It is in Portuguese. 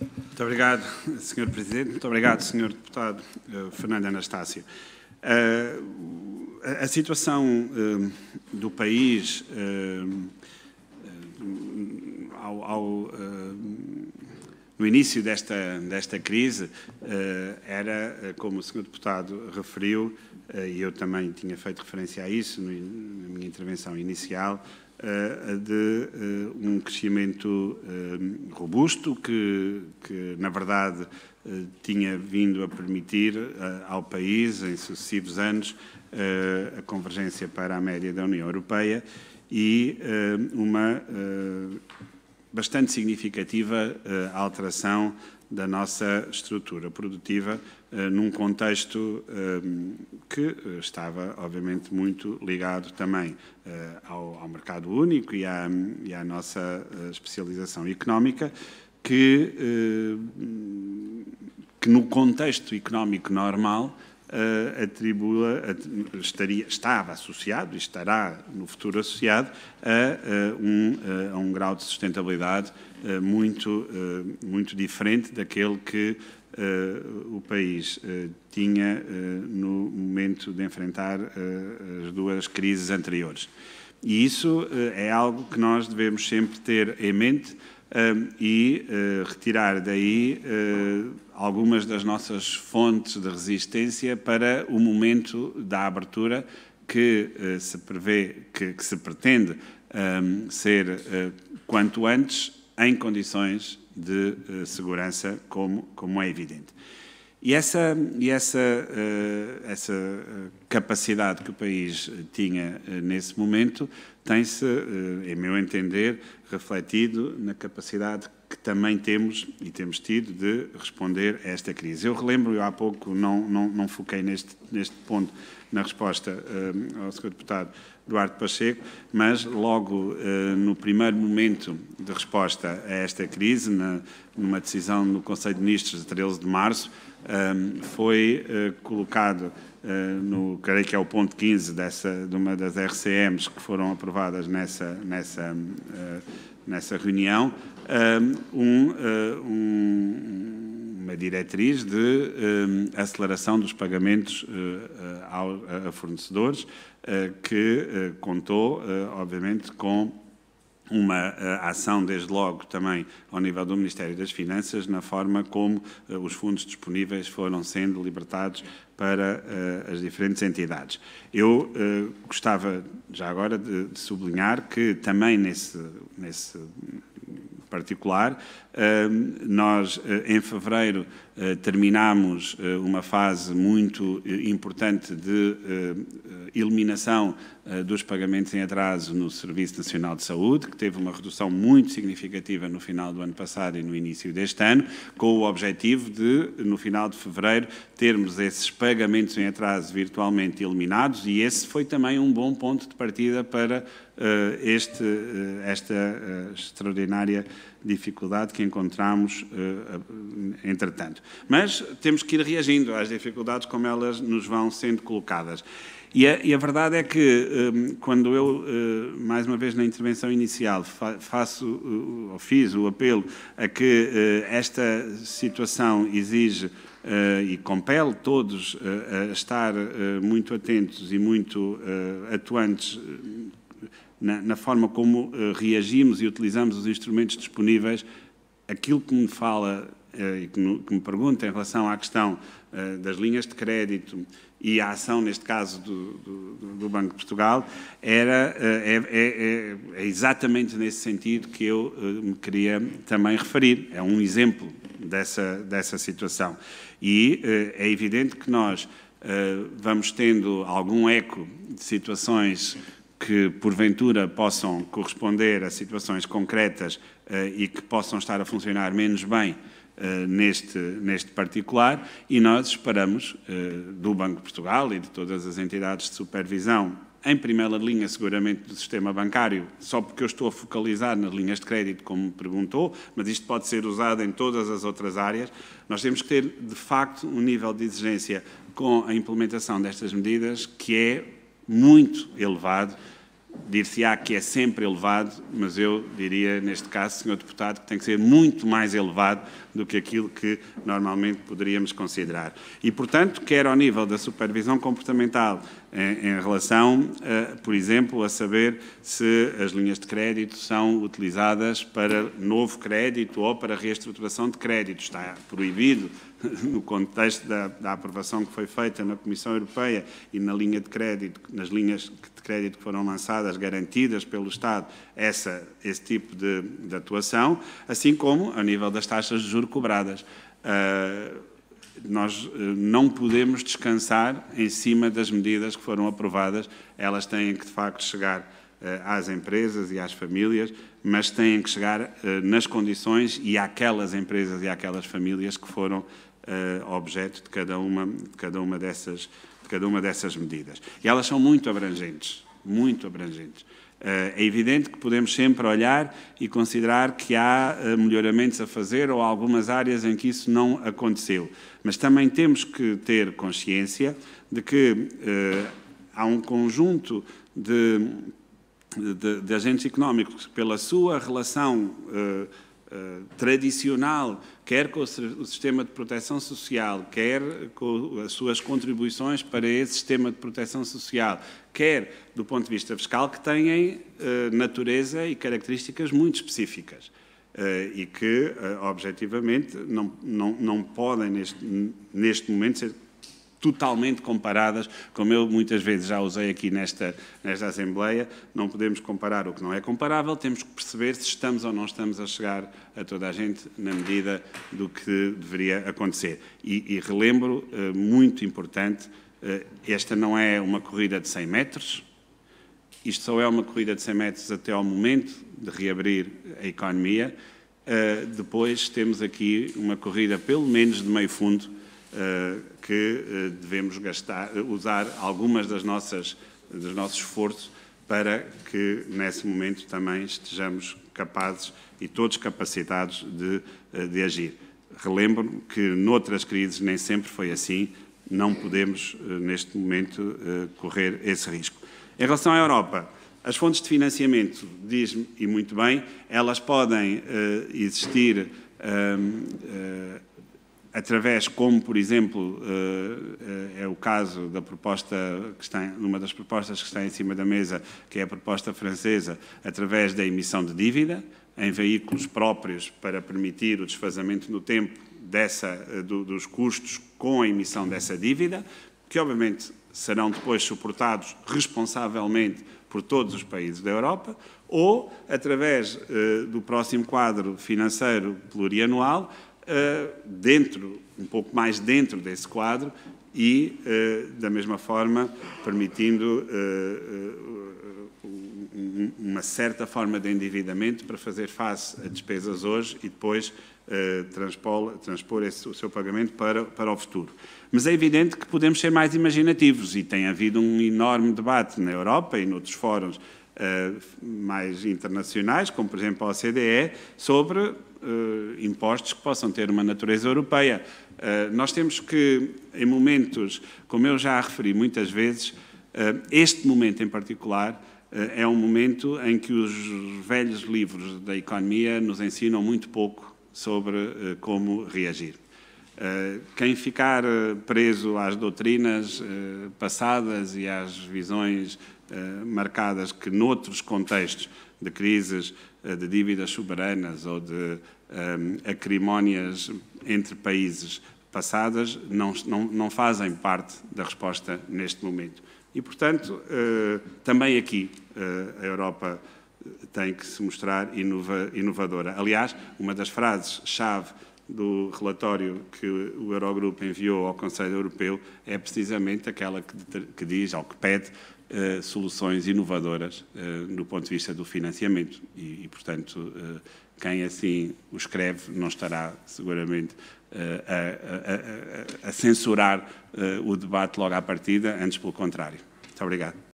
Muito obrigado, Sr. Presidente. Muito obrigado, Sr. Deputado uh, Fernando Anastácio. Uh, a, situação uh, do país ao, ao no início desta, desta crise, eh, era, eh, como o Sr. Deputado referiu, eh, e eu também tinha feito referência a isso na minha intervenção inicial, de um crescimento robusto que, que, na verdade, tinha vindo a permitir ao país, em sucessivos anos, a convergência para a média da União Europeia e uma bastante significativa eh, a alteração da nossa estrutura produtiva eh, num contexto eh, que estava, obviamente, muito ligado também ao, mercado único e à, nossa especialização económica, que, que no contexto económico normal eh, atribua, estaria, estava associado e estará no futuro associado a, eh, um, eh, a um grau de sustentabilidade muito, muito diferente daquele que o país tinha no momento de enfrentar as duas crises anteriores. E isso é algo que nós devemos sempre ter em mente e eh, retirar daí eh, algumas das nossas fontes de resistência para o momento da abertura que eh, se prevê, que, que se pretende ser quanto antes em condições de segurança, como, como é evidente. E essa, e essa, uh, essa eh, capacidade que o país eh, tinha uh, nesse momento tem-se, uh, em meu entender, refletido na capacidade que também temos e temos tido de responder a esta crise. Eu relembro, eu há pouco não, não, não foquei neste, neste ponto na resposta ao Sr. Deputado Eduardo Pacheco, mas logo no primeiro momento de resposta a esta crise, na, numa decisão do Conselho de Ministros de 13 de março, Ehm, foi eh, colocado eh, no, creio que é o ponto 15 dessa, de uma das RCMs que foram aprovadas nessa, nessa, eh, nessa reunião, ehm, um, um, uma diretriz de ehm, aceleração dos pagamentos a fornecedores, que contou, obviamente, com uma uh, ação, desde logo, também ao nível do Ministério das Finanças, na forma como uh, os fundos disponíveis foram sendo libertados para uh, as diferentes entidades. Eu gostava, já agora, de, de, sublinhar que também nesse, nesse particular, nós, em fevereiro, terminámos uma fase muito importante de eliminação eh, dos pagamentos em atraso no Serviço Nacional de Saúde, que teve uma redução muito significativa no final do ano passado e no início deste ano, com o objetivo de, no final de fevereiro, termos esses pagamentos em atraso virtualmente eliminados, e esse foi também um bom ponto de partida para eh, este, eh, esta extraordinária dificuldade que encontramos entretanto. Mas temos que ir reagindo às dificuldades como elas nos vão sendo colocadas. E a, é, e a verdade é que, hum, quando eu, hum, mais uma vez na intervenção inicial, faço ou fiz o apelo a que hum, esta situação exige Uh, e compele todos uh, a estar uh, muito atentos e muito atuantes na, na, forma como reagimos e utilizamos os instrumentos disponíveis, aquilo que me fala eh, e que, me, que me pergunta em relação à questão eh, das linhas de crédito e à ação, neste caso, do, do, do Banco de Portugal, era, eh, é, é, é, é, exatamente nesse sentido que eu me queria também referir. É um exemplo dessa, dessa situação. E é evidente que nós vamos tendo algum eco de situações que porventura possam corresponder a situações concretas e que possam estar a funcionar menos bem eh, neste, neste particular, e nós esperamos eh, do Banco de Portugal e de todas as entidades de supervisão, em primeira linha, seguramente, do sistema bancário, só porque eu estou a focalizar nas linhas de crédito, como me perguntou, mas isto pode ser usado em todas as outras áreas. Nós temos que ter, de facto, um nível de exigência com a implementação destas medidas que é muito elevado dir-se-á que é sempre elevado, mas eu diria, neste caso, Sr. Deputado, que tem que ser muito mais elevado do que aquilo que normalmente poderíamos considerar. E, portanto, quer ao nível da supervisão comportamental, em, relação, por exemplo, a saber se as linhas de crédito são utilizadas para novo crédito ou para reestruturação de crédito. Está proibido no contexto da, da, aprovação que foi feita na Comissão Europeia e na linha de crédito, nas linhas de crédito que foram lançadas, garantidas pelo Estado, essa, esse tipo de, de atuação, assim como a nível das taxas de juros cobradas. Uh, nós eh, não podemos descansar em cima das medidas que foram aprovadas. Elas têm que, de facto, chegar eh, às empresas e às famílias, mas têm que chegar eh, nas condições e àquelas empresas e àquelas famílias que foram objeto de cada uma, de cada uma, dessas, de cada uma dessas medidas. E elas são muito abrangentes, muito abrangentes. Eh, é evidente que podemos sempre olhar e considerar que há eh, melhoramentos a fazer ou algumas áreas em que isso não aconteceu. Mas também temos que ter consciência de que eh, há um conjunto de, de, de, agentes económicos que, pela sua relação eh, eh, tradicional, quer com o sistema de proteção social, quer com as suas contribuições para esse sistema de proteção social, quer do ponto de vista fiscal, que têm uh, natureza e características muito específicas. Uh, e que, uh, objetivamente, não, não, não podem, neste, neste momento, ser totalmente comparadas, como eu muitas vezes já usei aqui nesta, nesta Assembleia, não podemos comparar o que não é comparável, temos que perceber se estamos ou não estamos a chegar a toda a gente na medida do que deveria acontecer. E, e relembro, eh, muito importante, eh, esta não é uma corrida de 100 metros, isto só é uma corrida de 100 metros até ao momento de reabrir a economia, eh, depois temos aqui uma corrida pelo menos de meio fundo, eh, que eh, devemos gastar, usar algumas das nossas, dos nossos esforços para que nesse momento também estejamos capazes e todos capacitados de, eh, de agir. Relembro que noutras crises nem sempre foi assim, não podemos neste momento correr esse risco. Em relação à Europa, as fontes de financiamento, diz e muito bem, elas podem existir ehm, através, como por exemplo eh, eh, é o caso da proposta que está, numa das propostas que está em cima da mesa, que é a proposta francesa, através da emissão de dívida em veículos próprios para permitir o desfazamento no tempo dessa, eh, do, dos custos com a emissão dessa dívida, que obviamente serão depois suportados responsavelmente por todos os países da Europa, ou através do próximo quadro financeiro plurianual, eh, dentro, um pouco mais dentro desse quadro e, eh, da mesma forma, permitindo eh, uma certa forma de endividamento para fazer face a despesas hoje e depois transpor, transpor esse, o seu pagamento para, para o futuro. Mas é evidente que podemos ser mais imaginativos e tem havido um enorme debate na Europa e noutros fóruns eh, mais internacionais, como por exemplo a OCDE, sobre eh, impostos que possam ter uma natureza europeia. Eh, nós temos que, em momentos, como eu já referi muitas vezes, este momento em particular é um momento em que os velhos livros da economia nos ensinam muito pouco sobre como reagir. Quem ficar preso às doutrinas passadas e às visões eh, marcadas que, noutros contextos de crises eh, de dívidas soberanas ou de eh, acrimónias entre países passadas, não, não, não fazem parte da resposta neste momento. E, portanto, também aqui a Europa tem que se mostrar inova, inovadora. Aliás, uma das frases-chave do relatório que o Eurogrupo enviou ao Conselho Europeu é precisamente aquela que, que diz, ou que pede, uh, soluções inovadoras uh, ponto de vista do financiamento. E, e portanto, uh, quem assim o escreve não estará seguramente a, a, a, a, censurar o debate logo à partida, antes pelo contrário. Muito obrigado.